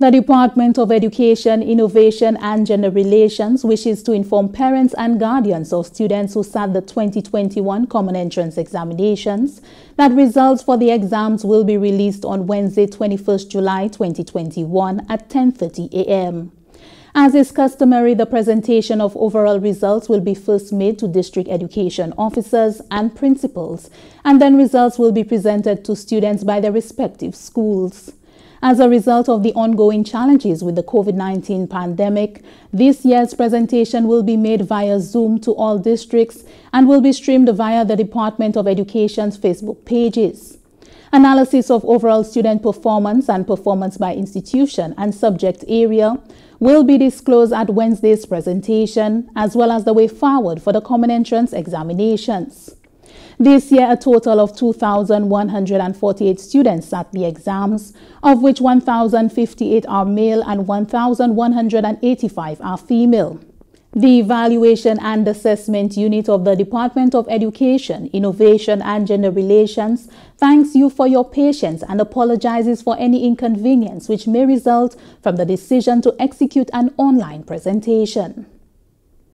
The Department of Education, Innovation and Gender Relations wishes to inform parents and guardians of students who sat the 2021 Common Entrance Examinations that results for the exams will be released on Wednesday 21st July 2021 at 10.30 a.m. As is customary, the presentation of overall results will be first made to district education officers and principals, and then results will be presented to students by their respective schools. As a result of the ongoing challenges with the COVID-19 pandemic, this year's presentation will be made via Zoom to all districts and will be streamed via the Department of Education's Facebook pages. Analysis of overall student performance and performance by institution and subject area will be disclosed at Wednesday's presentation, as well as the way forward for the Common Entrance examinations. This year, a total of 2,148 students sat the exams, of which 1,058 are male and 1,185 are female. The Evaluation and Assessment Unit of the Department of Education, Innovation and Gender Relations thanks you for your patience and apologizes for any inconvenience which may result from the decision to execute an online presentation.